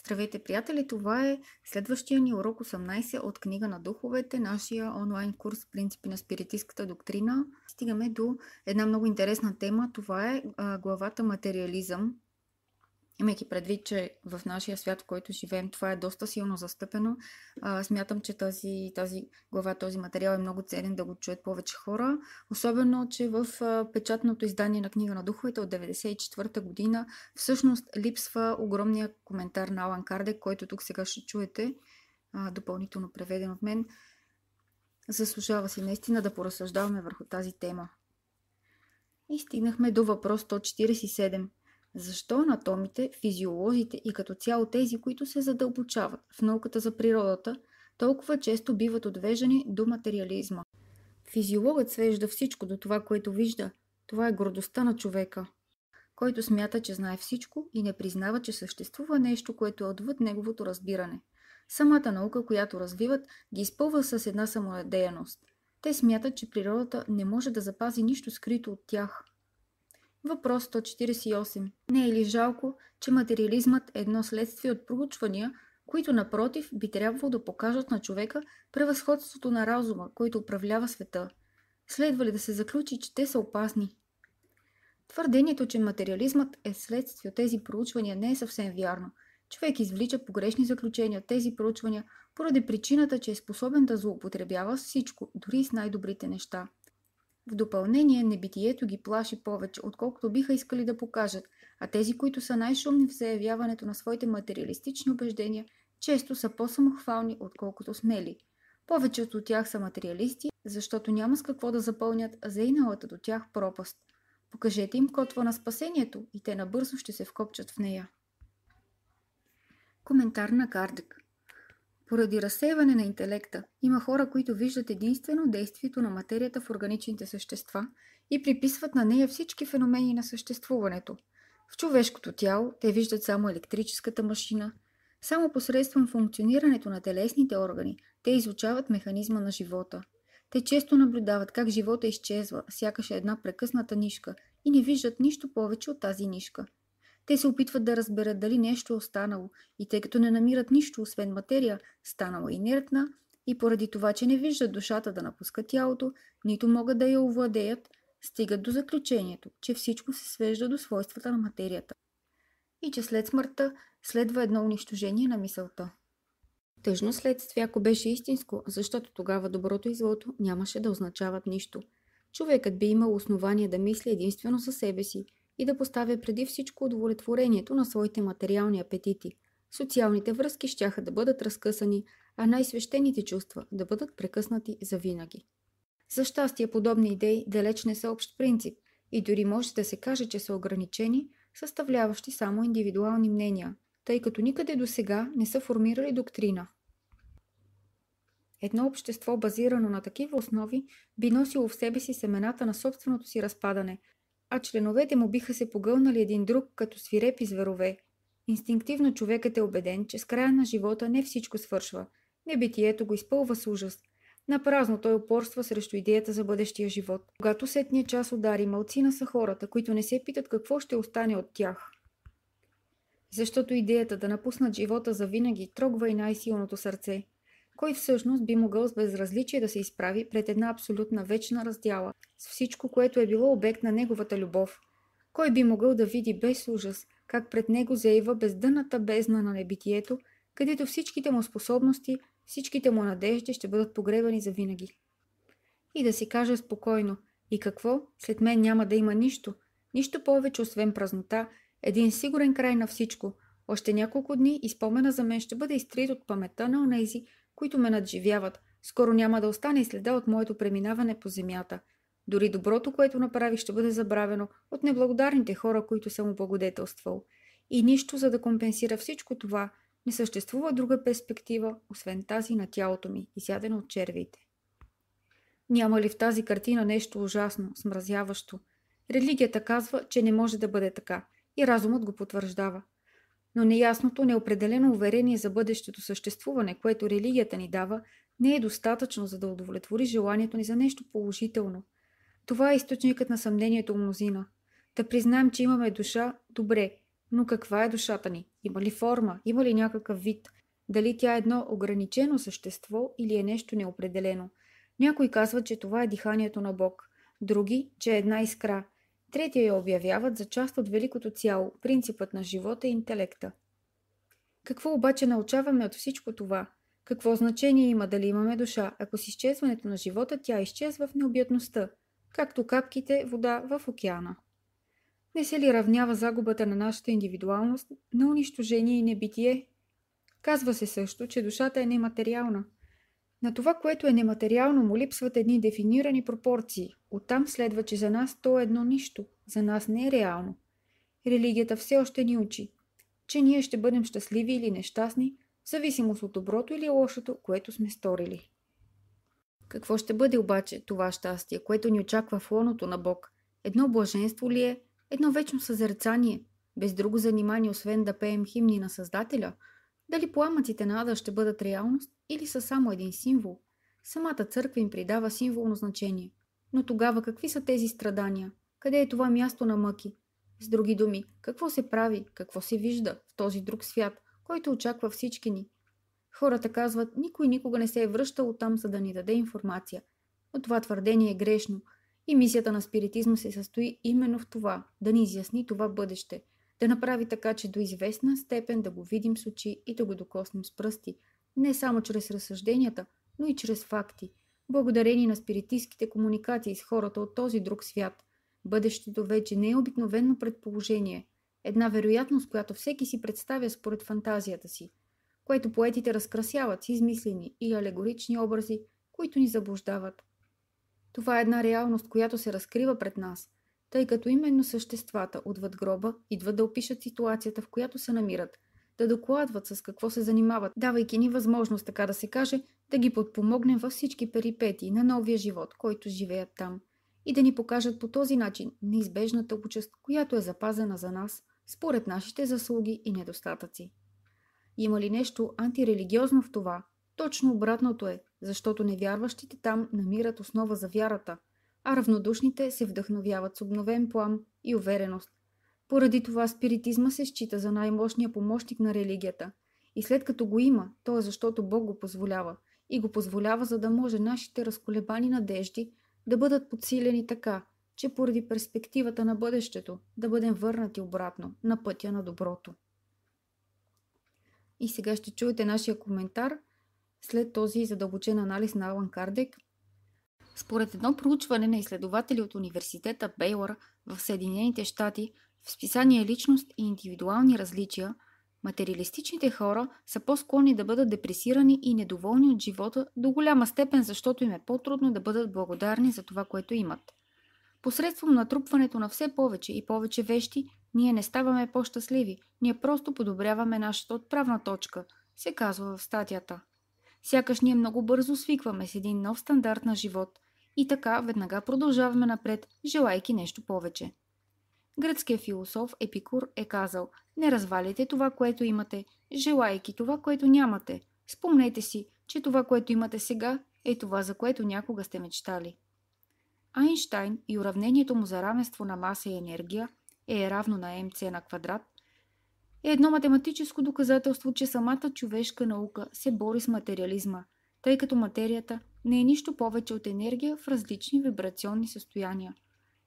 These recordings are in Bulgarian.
Здравейте, приятели! Това е следващия ни урок 18 от Книга на духовете, нашия онлайн курс Принципи на спиритистската доктрина. Стигаме до една много интересна тема. Това е главата Материализъм, Имайки предвид, че в нашия свят, в който живеем, това е доста силно застъпено, а, смятам, че тази, тази глава, този материал е много ценен да го чуят повече хора. Особено, че в а, печатното издание на Книга на духовете от 1994 година всъщност липсва огромния коментар на Алан Кардек, който тук сега ще чуете, а, допълнително преведен от мен. Заслужава си наистина да поразсъждаваме върху тази тема. И стигнахме до въпрос 147 защо анатомите, физиолозите и като цяло тези, които се задълбочават в науката за природата, толкова често биват отвеждани до материализма? Физиологът свежда всичко до това, което вижда. Това е гордостта на човека, който смята, че знае всичко и не признава, че съществува нещо, което е отвъд неговото разбиране. Самата наука, която развиват, ги изпълва с една самонадеяност. Те смятат, че природата не може да запази нищо скрито от тях – Въпрос 148. Не е ли жалко, че материализмът е едно следствие от проучвания, които напротив би трябвало да покажат на човека превъзходството на разума, който управлява света? Следва ли да се заключи, че те са опасни? Твърдението, че материализмът е следствие от тези проучвания не е съвсем вярно. Човек извлича погрешни заключения от тези проучвания поради причината, че е способен да злоупотребява всичко, дори с най-добрите неща – в допълнение, небитието ги плаши повече, отколкото биха искали да покажат, а тези, които са най-шумни в заявяването на своите материалистични убеждения, често са по-самохвални, отколкото смели. Повечето от тях са материалисти, защото няма с какво да запълнят заиналата до тях пропаст. Покажете им котва на спасението и те набързо ще се вкопчат в нея. Коментар на Кардек поради разсеяване на интелекта, има хора, които виждат единствено действието на материята в органичните същества и приписват на нея всички феномени на съществуването. В човешкото тяло те виждат само електрическата машина. Само посредством функционирането на телесните органи те изучават механизма на живота. Те често наблюдават как живота изчезва, сякаш е една прекъсната нишка, и не виждат нищо повече от тази нишка – те се опитват да разберат дали нещо е останало и тъй като не намират нищо освен материя, станала инертна и поради това, че не виждат душата да напуска тялото, нито могат да я овладеят, стигат до заключението, че всичко се свежда до свойствата на материята и че след смъртта следва едно унищожение на мисълта. Тъжно следствие, ако беше истинско, защото тогава доброто и злото нямаше да означават нищо. Човекът би имал основание да мисли единствено за себе си – и да поставя преди всичко удовлетворението на своите материални апетити. Социалните връзки щяха да бъдат разкъсани, а най-свещените чувства да бъдат прекъснати завинаги. За щастие подобни идеи далеч не са общ принцип и дори може да се каже, че са ограничени, съставляващи само индивидуални мнения, тъй като никъде до сега не са формирали доктрина. Едно общество, базирано на такива основи, би носило в себе си семената на собственото си разпадане, а членовете му биха се погълнали един друг като свирепи зверове. Инстинктивно човекът е убеден, че с края на живота не всичко свършва. Небитието го изпълва с ужас. Напразно той упорства срещу идеята за бъдещия живот. Когато сетния час удари, малцина са хората, които не се питат какво ще остане от тях. Защото идеята да напуснат живота за винаги трогва и най-силното сърце. Кой всъщност би могъл с безразличие да се изправи пред една абсолютна вечна раздяла, с всичко, което е било обект на неговата любов. Кой би могъл да види без ужас как пред него заива бездънната бездна на небитието, където всичките му способности, всичките му надежди ще бъдат погребани за винаги. И да си каже спокойно, и какво, след мен няма да има нищо, нищо повече освен празнота, един сигурен край на всичко. Още няколко дни и спомена за мен ще бъде изтрит от паметта на онези, които ме надживяват. Скоро няма да остане следа от моето преминаване по земята – дори доброто, което направи, ще бъде забравено от неблагодарните хора, които са му благодетелствал. И нищо, за да компенсира всичко това, не съществува друга перспектива, освен тази на тялото ми, изядено от червите. Няма ли в тази картина нещо ужасно, смразяващо? Религията казва, че не може да бъде така и разумът го потвърждава. Но неясното, неопределено уверение за бъдещето съществуване, което религията ни дава, не е достатъчно, за да удовлетвори желанието ни за нещо положително – това е източникът на съмнението у мнозина. Да признаем, че имаме душа, добре, но каква е душата ни? Има ли форма? Има ли някакъв вид? Дали тя е едно ограничено същество или е нещо неопределено? Някой казват, че това е диханието на Бог, други, че е една искра. Третия я обявяват за част от великото цяло, принципът на живота и интелекта. Какво обаче научаваме от всичко това? Какво значение има дали имаме душа, ако с изчезването на живота тя изчезва в необятността? както капките вода в океана. Не се ли равнява загубата на нашата индивидуалност на унищожение и небитие? Казва се също, че душата е нематериална. На това, което е нематериално, му липсват едни дефинирани пропорции. Оттам следва, че за нас то е едно нищо, за нас не е реално. Религията все още ни учи, че ние ще бъдем щастливи или нещастни, в зависимост от доброто или лошото, което сме сторили. Какво ще бъде обаче това щастие, което ни очаква в лоното на Бог? Едно блаженство ли е? Едно вечно съзерцание? Без друго занимание, освен да пеем химни на Създателя? Дали пламъците на Ада ще бъдат реалност или са само един символ? Самата църква им придава символно значение. Но тогава какви са тези страдания? Къде е това място на мъки? С други думи, какво се прави, какво се вижда в този друг свят, който очаква всички ни – Хората казват, никой никога не се е връщал оттам, за да ни даде информация. Но това твърдение е грешно. И мисията на спиритизма се състои именно в това – да ни изясни това бъдеще, да направи така, че до известна степен да го видим с очи и да го докоснем с пръсти, не само чрез разсъжденията, но и чрез факти, благодарение на спиритистските комуникации с хората от този друг свят. Бъдещето вече не е обикновено предположение, една вероятност, която всеки си представя според фантазията си – което поетите разкрасяват с измислени и алегорични образи, които ни заблуждават. Това е една реалност, която се разкрива пред нас, тъй като именно съществата отвъд гроба идват да опишат ситуацията, в която се намират, да докладват с какво се занимават, давайки ни възможност, така да се каже, да ги подпомогнем във всички перипетии на новия живот, който живеят там, и да ни покажат по този начин неизбежната участ, която е запазена за нас, според нашите заслуги и недостатъци. Има ли нещо антирелигиозно в това? Точно обратното е, защото невярващите там намират основа за вярата, а равнодушните се вдъхновяват с обновен плам и увереност. Поради това спиритизма се счита за най-мощния помощник на религията. И след като го има, то е защото Бог го позволява. И го позволява, за да може нашите разколебани надежди да бъдат подсилени така, че поради перспективата на бъдещето да бъдем върнати обратно на пътя на доброто. И сега ще чуете нашия коментар след този задълбочен анализ на Алан Кардек. Според едно проучване на изследователи от университета Бейлор в Съединените щати, в списание Личност и индивидуални различия, материалистичните хора са по-склонни да бъдат депресирани и недоволни от живота до голяма степен, защото им е по-трудно да бъдат благодарни за това, което имат. Посредством натрупването на все повече и повече вещи, ние не ставаме по-щастливи, ние просто подобряваме нашата отправна точка, се казва в статията. Сякаш ние много бързо свикваме с един нов стандарт на живот и така веднага продължаваме напред, желайки нещо повече. Гръцкият философ Епикур е казал: Не разваляйте това, което имате, желайки това, което нямате. Спомнете си, че това, което имате сега, е това, за което някога сте мечтали. Айнштайн и уравнението му за равенство на маса и енергия – е равно на МЦ на квадрат, е едно математическо доказателство, че самата човешка наука се бори с материализма, тъй като материята не е нищо повече от енергия в различни вибрационни състояния.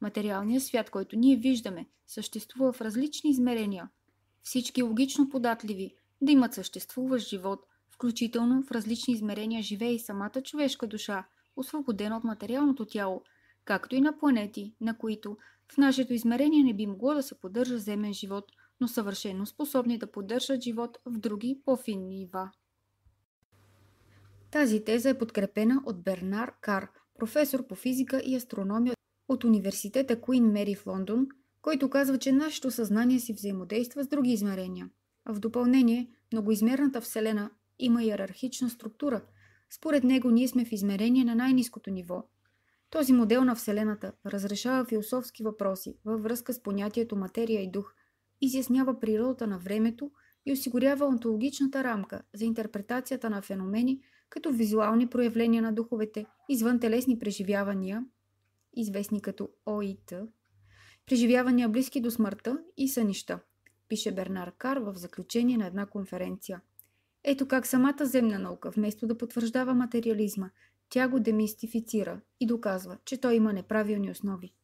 Материалният свят, който ние виждаме, съществува в различни измерения. Всички логично податливи да имат съществуващ живот, включително в различни измерения живее и самата човешка душа, освободена от материалното тяло, както и на планети, на които в нашето измерение не би могло да се поддържа земен живот, но съвършено способни да поддържат живот в други по-финни нива. Тази теза е подкрепена от Бернар Кар, професор по физика и астрономия от университета Куин Мери в Лондон, който казва, че нашето съзнание си взаимодейства с други измерения. В допълнение, многоизмерната Вселена има иерархична структура. Според него ние сме в измерение на най-низкото ниво, този модел на Вселената разрешава философски въпроси във връзка с понятието материя и дух, изяснява природата на времето и осигурява онтологичната рамка за интерпретацията на феномени като визуални проявления на духовете, извън телесни преживявания, известни като ОИТ, преживявания близки до смъртта и сънища, пише Бернар Кар в заключение на една конференция. Ето как самата земна наука, вместо да потвърждава материализма, тя го демистифицира и доказва, че той има неправилни основи.